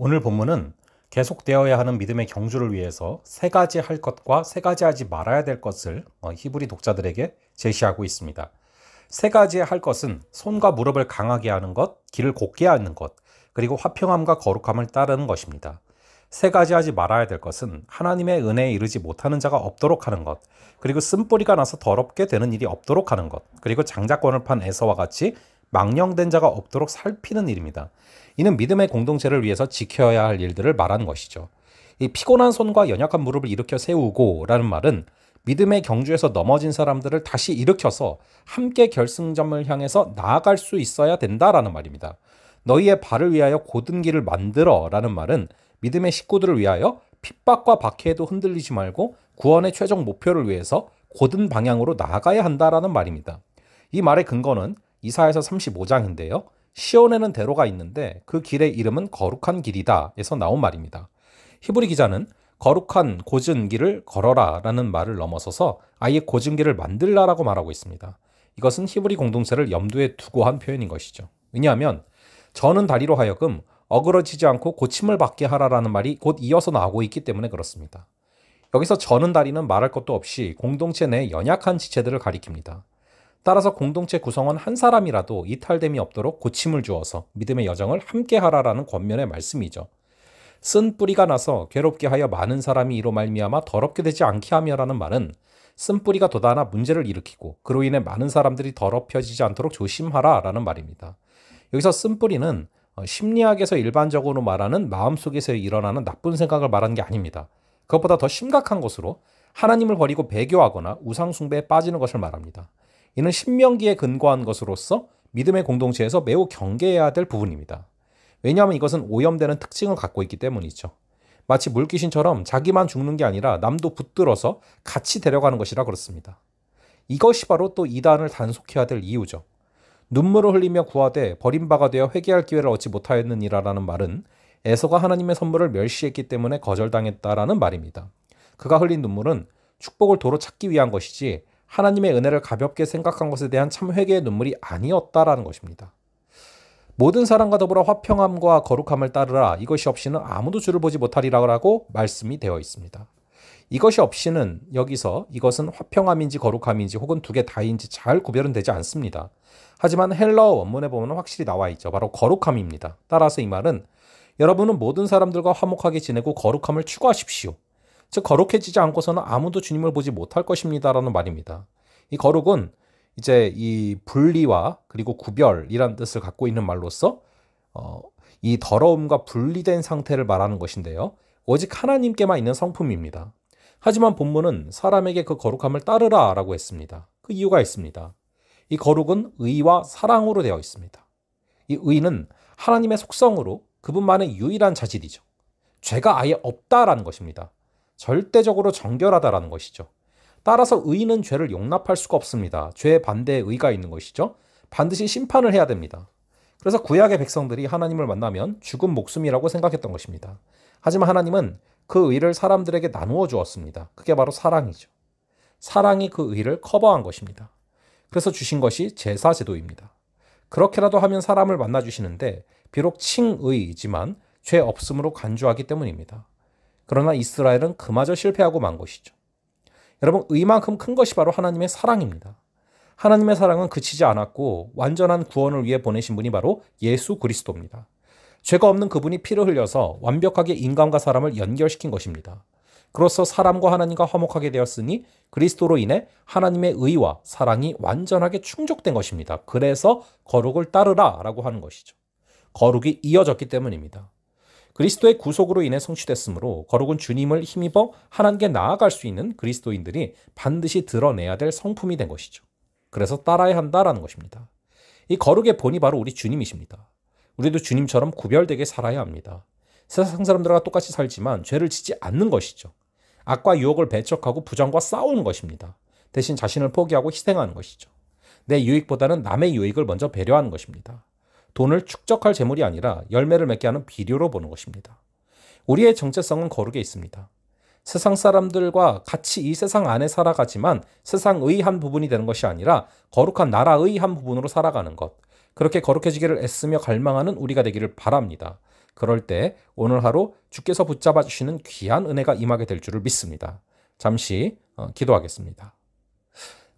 오늘 본문은 계속되어야 하는 믿음의 경주를 위해서 세 가지 할 것과 세 가지 하지 말아야 될 것을 어, 히브리 독자들에게 제시하고 있습니다. 세 가지 할 것은 손과 무릎을 강하게 하는 것, 길을 곧게 하는 것, 그리고 화평함과 거룩함을 따르는 것입니다. 세 가지 하지 말아야 될 것은 하나님의 은혜에 이르지 못하는 자가 없도록 하는 것, 그리고 쓴뿌리가 나서 더럽게 되는 일이 없도록 하는 것, 그리고 장자권을 판 에서와 같이 망령된 자가 없도록 살피는 일입니다. 이는 믿음의 공동체를 위해서 지켜야 할 일들을 말하는 것이죠. 이 피곤한 손과 연약한 무릎을 일으켜 세우고라는 말은 믿음의 경주에서 넘어진 사람들을 다시 일으켜서 함께 결승점을 향해서 나아갈 수 있어야 된다라는 말입니다. 너희의 발을 위하여 고든 길을 만들어라는 말은 믿음의 식구들을 위하여 핍박과 박해에도 흔들리지 말고 구원의 최종 목표를 위해서 고든 방향으로 나아가야 한다라는 말입니다. 이 말의 근거는 이사에서 35장인데요. 시온에는 대로가 있는데 그 길의 이름은 거룩한 길이다 에서 나온 말입니다. 히브리 기자는 거룩한 고은 길을 걸어라 라는 말을 넘어서서 아예 고은 길을 만들라라고 말하고 있습니다. 이것은 히브리 공동체를 염두에 두고 한 표현인 것이죠. 왜냐하면 저는 다리로 하여금 어그러지지 않고 고침을 받게 하라라는 말이 곧 이어서 나오고 있기 때문에 그렇습니다. 여기서 저는 다리는 말할 것도 없이 공동체 내 연약한 지체들을 가리킵니다. 따라서 공동체 구성원 한 사람이라도 이탈됨이 없도록 고침을 주어서 믿음의 여정을 함께 하라라는 권면의 말씀이죠. 쓴 뿌리가 나서 괴롭게 하여 많은 사람이 이로 말미암아 더럽게 되지 않게 하며라는 말은 쓴 뿌리가 도다나 문제를 일으키고 그로 인해 많은 사람들이 더럽혀지지 않도록 조심하라라는 말입니다. 여기서 쓴 뿌리는 어, 심리학에서 일반적으로 말하는 마음속에서 일어나는 나쁜 생각을 말하는 게 아닙니다. 그것보다 더 심각한 것으로 하나님을 버리고 배교하거나 우상숭배에 빠지는 것을 말합니다. 이는 신명기에 근거한 것으로서 믿음의 공동체에서 매우 경계해야 될 부분입니다. 왜냐하면 이것은 오염되는 특징을 갖고 있기 때문이죠. 마치 물귀신처럼 자기만 죽는 게 아니라 남도 붙들어서 같이 데려가는 것이라 그렇습니다. 이것이 바로 또 이단을 단속해야 될 이유죠. 눈물을 흘리며 구하되 버린 바가 되어 회개할 기회를 얻지 못하였느니라라는 말은 에서가 하나님의 선물을 멸시했기 때문에 거절당했다라는 말입니다. 그가 흘린 눈물은 축복을 도로 찾기 위한 것이지 하나님의 은혜를 가볍게 생각한 것에 대한 참 회개의 눈물이 아니었다라는 것입니다. 모든 사람과 더불어 화평함과 거룩함을 따르라. 이것이 없이는 아무도 주를 보지 못하리라고 말씀이 되어 있습니다. 이것이 없이는 여기서 이것은 화평함인지 거룩함인지 혹은 두 개 다인지 잘 구별은 되지 않습니다. 하지만 헬러 원문에 보면 확실히 나와 있죠. 바로 거룩함입니다. 따라서 이 말은 여러분은 모든 사람들과 화목하게 지내고 거룩함을 추구하십시오. 즉 거룩해지지 않고서는 아무도 주님을 보지 못할 것입니다라는 말입니다. 이 거룩은 이제 이 분리와 그리고 구별이란 뜻을 갖고 있는 말로서 어, 이 더러움과 분리된 상태를 말하는 것인데요. 오직 하나님께만 있는 성품입니다. 하지만 본문은 사람에게 그 거룩함을 따르라 라고 했습니다. 그 이유가 있습니다. 이 거룩은 의와 사랑으로 되어 있습니다. 이 의는 하나님의 속성으로 그분만의 유일한 자질이죠. 죄가 아예 없다라는 것입니다. 절대적으로 정결하다라는 것이죠. 따라서 의인은 죄를 용납할 수가 없습니다. 죄 반대에 의가 있는 것이죠. 반드시 심판을 해야 됩니다. 그래서 구약의 백성들이 하나님을 만나면 죽은 목숨이라고 생각했던 것입니다. 하지만 하나님은 그 의를 사람들에게 나누어 주었습니다. 그게 바로 사랑이죠. 사랑이 그 의를 커버한 것입니다. 그래서 주신 것이 제사 제도입니다. 그렇게라도 하면 사람을 만나 주시는데 비록 칭의이지만 죄 없음으로 간주하기 때문입니다. 그러나 이스라엘은 그마저 실패하고 만 것이죠. 여러분, 의만큼 큰 것이 바로 하나님의 사랑입니다. 하나님의 사랑은 그치지 않았고 완전한 구원을 위해 보내신 분이 바로 예수 그리스도입니다. 죄가 없는 그분이 피를 흘려서 완벽하게 인간과 사람을 연결시킨 것입니다. 그로써 사람과 하나님과 화목하게 되었으니 그리스도로 인해 하나님의 의와 사랑이 완전하게 충족된 것입니다. 그래서 거룩을 따르라 라고 하는 것이죠. 거룩이 이어졌기 때문입니다. 그리스도의 구속으로 인해 성취됐으므로 거룩은 주님을 힘입어 하나님께 나아갈 수 있는 그리스도인들이 반드시 드러내야 될 성품이 된 것이죠. 그래서 따라야 한다라는 것입니다. 이 거룩의 본이 바로 우리 주님이십니다. 우리도 주님처럼 구별되게 살아야 합니다. 세상 사람들과 똑같이 살지만 죄를 지지 않는 것이죠. 악과 유혹을 배척하고 부정과 싸우는 것입니다. 대신 자신을 포기하고 희생하는 것이죠. 내 유익보다는 남의 유익을 먼저 배려하는 것입니다. 돈을 축적할 재물이 아니라 열매를 맺게 하는 비료로 보는 것입니다. 우리의 정체성은 거룩에 있습니다. 세상 사람들과 같이 이 세상 안에 살아가지만 세상의 한 부분이 되는 것이 아니라 거룩한 나라의 한 부분으로 살아가는 것. 그렇게 거룩해지기를 애쓰며 갈망하는 우리가 되기를 바랍니다. 그럴 때 오늘 하루 주께서 붙잡아 주시는 귀한 은혜가 임하게 될 줄을 믿습니다. 잠시 어, 기도하겠습니다.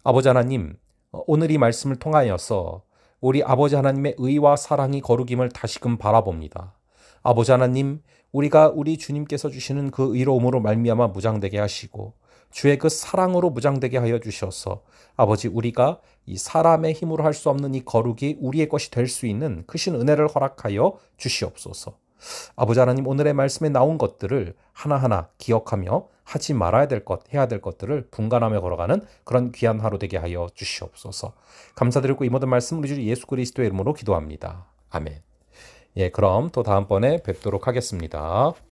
아버지 하나님, 어, 오늘 이 말씀을 통하여서 우리 아버지 하나님의 의와 사랑이 거룩임을 다시금 바라봅니다. 아버지 하나님, 우리가 우리 주님께서 주시는 그 의로움으로 말미암아 무장되게 하시고 주의 그 사랑으로 무장되게 하여 주셔서 아버지 우리가 이 사람의 힘으로 할 수 없는 이 거룩이 우리의 것이 될 수 있는 크신 은혜를 허락하여 주시옵소서. 아버지 하나님 오늘의 말씀에 나온 것들을 하나하나 기억하며 하지 말아야 될 것, 해야 될 것들을 분간하며 걸어가는 그런 귀한 하루 되게 하여 주시옵소서. 감사드리고 이 모든 말씀 을리주 예수 그리스도의 이름으로 기도합니다. 아멘. 예, 그럼 또 다음번에 뵙도록 하겠습니다.